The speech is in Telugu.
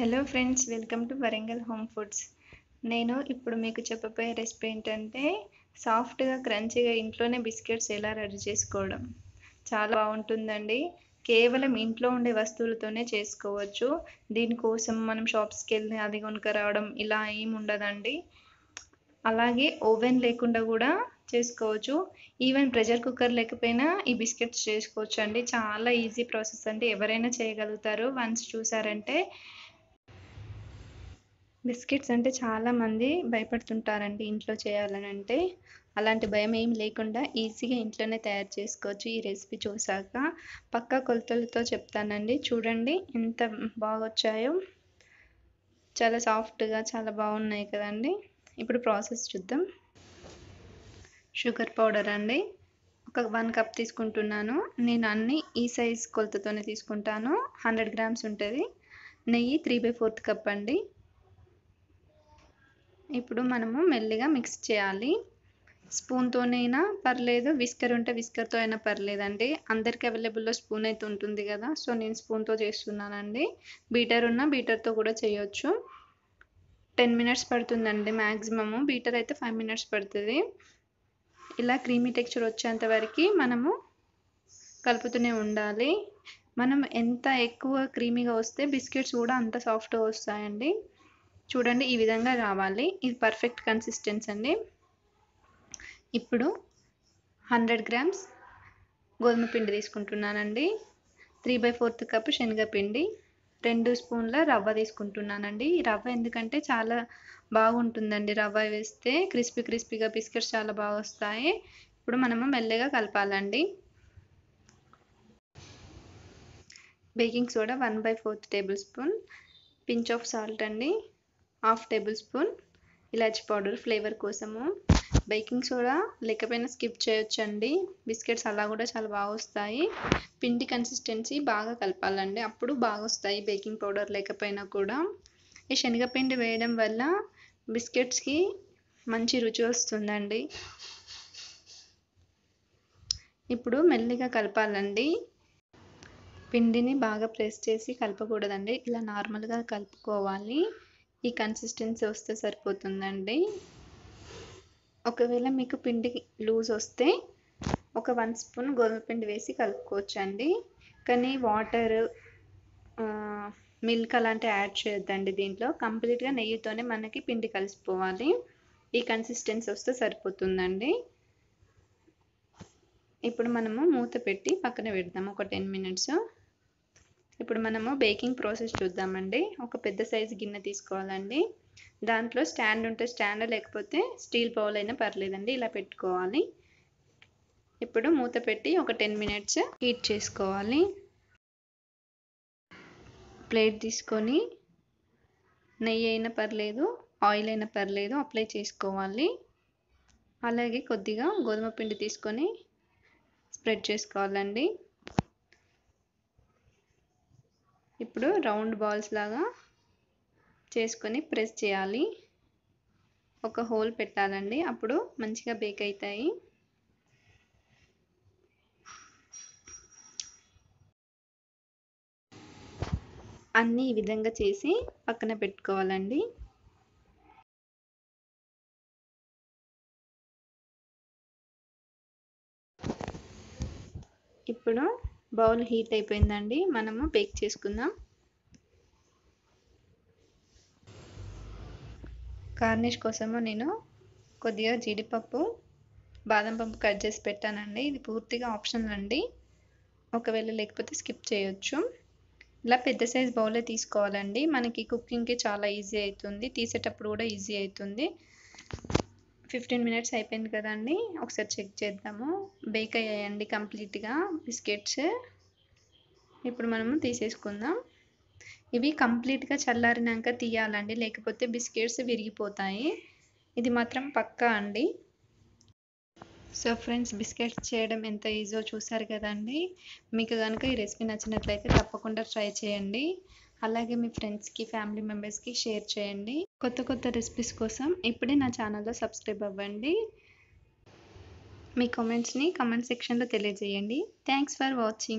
hello friends welcome to Warangal home foods నేను ఇప్పుడు మీకు చెప్పబోయే రెసిపీ ఏంటంటే సాఫ్ట్గా క్రంచీగా ఇంట్లోనే బిస్కెట్స్ ఎలా రెడీ చేసుకోవడం చాలా బాగుంటుందండి కేవలం ఇంట్లో ఉండే వస్తువులతోనే చేసుకోవచ్చు దీనికోసం మనం షాప్స్కి వెళ్ళి అది కొనుక రావడం ఇలా ఏం ఉండదండి అలాగే ఓవెన్ లేకుండా కూడా చేసుకోవచ్చు ఈవెన్ ప్రెషర్ కుక్కర్ లేకపోయినా ఈ బిస్కెట్స్ చేసుకోవచ్చు అండి చాలా ఈజీ ప్రాసెస్ అండి ఎవరైనా చేయగలుగుతారు వన్స్ చూసారంటే బిస్కెట్స్ అంటే చాలామంది భయపడుతుంటారండి ఇంట్లో చేయాలని అంటే అలాంటి భయం ఏం లేకుండా ఈజీగా ఇంట్లోనే తయారు చేసుకోవచ్చు ఈ రెసిపీ చూసాక పక్కా కొలతలతో చెప్తానండి చూడండి ఎంత బాగా వచ్చాయో చాలా సాఫ్ట్గా చాలా బాగున్నాయి కదండి ఇప్పుడు ప్రాసెస్ చూద్దాం షుగర్ పౌడర్ అండి ఒక వన్ కప్ తీసుకుంటున్నాను నేను అన్ని ఈ సైజ్ కొలతతోనే తీసుకుంటాను హండ్రెడ్ గ్రామ్స్ ఉంటుంది నెయ్యి త్రీ బై ఫోర్త్ కప్ అండి ఇప్పుడు మనము మెల్లిగా మిక్స్ చేయాలి స్పూన్తోనైనా పర్లేదు విస్కర్ ఉంటే విస్కర్తో అయినా పర్లేదండి అందరికి అవైలబుల్లో స్పూన్ అయితే ఉంటుంది కదా సో నేను స్పూన్తో చేస్తున్నానండి బీటర్ ఉన్న బీటర్తో కూడా చేయొచ్చు టెన్ మినిట్స్ పడుతుందండి మ్యాక్సిమము బీటర్ అయితే ఫైవ్ మినిట్స్ పడుతుంది ఇలా క్రీమీ టెక్చర్ వచ్చేంత వరకు మనము కలుపుతూనే ఉండాలి మనం ఎంత ఎక్కువ క్రీమీగా వస్తే బిస్కెట్స్ కూడా అంత సాఫ్ట్గా వస్తాయండి చూడండి ఈ విధంగా రావాలి ఇది పర్ఫెక్ట్ కన్సిస్టెన్స్ అండి ఇప్పుడు హండ్రెడ్ గ్రామ్స్ గోధుమ పిండి తీసుకుంటున్నానండి త్రీ బై ఫోర్త్ కప్ శనగపిండి రెండు స్పూన్ల రవ్వ తీసుకుంటున్నానండి రవ్వ ఎందుకంటే చాలా బాగుంటుందండి రవ్వ వేస్తే క్రిస్పీ క్రిస్పీగా బిస్కెట్స్ చాలా బాగా వస్తాయి ఇప్పుడు మనము మెల్లగా కలపాలండి baking soda one by fourth tablespoon pinch of salt అండి హాఫ్ టేబుల్ స్పూన్ ఇలాచి పౌడర్ ఫ్లేవర్ కోసము బేకింగ్ సోడా లేకపోయినా స్కిప్ చేయొచ్చండి బిస్కెట్స్ అలా కూడా చాలా బాగా వస్తాయి పిండి కన్సిస్టెన్సీ బాగా కలపాలండి అప్పుడు బాగా వస్తాయి బేకింగ్ పౌడర్ లేకపోయినా కూడా ఈ శనగపిండి వేయడం వల్ల బిస్కెట్స్కి మంచి రుచి వస్తుందండి ఇప్పుడు మెల్లిగా కలపాలండి పిండిని బాగా ప్రెస్ చేసి కలపకూడదండి ఇలా నార్మల్గా కలుపుకోవాలి ఈ కన్సిస్టెన్సీ వస్తే సరిపోతుందండి ఒకవేళ మీకు పిండి లూజ్ వస్తే ఒక వన్ స్పూన్ గోధుమ పిండి వేసి కలుపుకోవచ్చండి కానీ వాటర్ మిల్క్ అలాంటివి యాడ్ చేయొద్దండి దీంట్లో కంప్లీట్గా నెయ్యితోనే మనకి పిండి కలిసిపోవాలి ఈ కన్సిస్టెన్సీ వస్తే సరిపోతుందండి ఇప్పుడు మనము మూత పెట్టి పక్కన పెడదాం ఒక టెన్ మినిట్స్ ఇప్పుడు మనము బేకింగ్ ప్రాసెస్ చూద్దామండి ఒక పెద్ద సైజు గిన్నె తీసుకోవాలండి దాంట్లో స్టాండ్ ఉంటే స్టాండ్ లేకపోతే స్టీల్ బౌల్ అయినా పర్లేదండి ఇలా పెట్టుకోవాలి ఇప్పుడు మూత పెట్టి ఒక టెన్ మినిట్స్ హీట్ చేసుకోవాలి ప్లేట్ తీసుకొని నెయ్యి అయినా పర్లేదు ఆయిల్ అయినా పర్లేదు అప్లై చేసుకోవాలి అలాగే కొద్దిగా గోధుమ పిండి తీసుకొని స్ప్రెడ్ చేసుకోవాలండి ఇప్పుడు రౌండ్ బాల్స్ లాగా చేసుకొని ప్రెస్ చేయాలి ఒక హోల్ పెట్టాలండి అప్పుడు మంచిగా బేక్ అవుతాయి అన్నీ ఈ విధంగా చేసి పక్కన పెట్టుకోవాలండి ఇప్పుడు బౌల్ హీట్ అయిపోయిందండి మనము బేక్ చేసుకుందాం గార్నిష్ కోసము నేను కొద్దిగా జీడిపప్పు బాదం పప్పు కట్ చేసి పెట్టానండి ఇది పూర్తిగా ఆప్షన్ అండి ఒకవేళ లేకపోతే స్కిప్ చేయొచ్చు ఇలా పెద్ద సైజ్ బౌలే తీసుకోవాలండి మనకి కుకింగ్కి చాలా ఈజీ అవుతుంది తీసేటప్పుడు కూడా ఈజీ అవుతుంది ఫిఫ్టీన్ మినిట్స్ అయిపోయింది కదండి ఒకసారి చెక్ చేద్దాము బేక్ అయ్యాయండి కంప్లీట్గా బిస్కెట్స్ ఇప్పుడు మనము తీసేసుకుందాం ఇవి కంప్లీట్గా చల్లారినాక తీయాలండి లేకపోతే బిస్కెట్స్ విరిగిపోతాయి ఇది మాత్రం పక్కా అండి సో ఫ్రెండ్స్ బిస్కెట్స్ చేయడం ఎంత ఈజో చూసారు కదండి మీకు కనుక ఈ రెసిపీ నచ్చినట్లయితే తప్పకుండా ట్రై చేయండి అలాగే మీ ఫ్రెండ్స్కి ఫ్యామిలీ మెంబర్స్కి షేర్ చేయండి కొత్త కొత్త రెసిపీస్ కోసం ఇప్పుడే నా ఛానల్లో సబ్స్క్రైబ్ అవ్వండి మీ కమెంట్స్ని కమెంట్ సెక్షన్లో తెలియజేయండి థ్యాంక్స్ ఫర్ వాచింగ్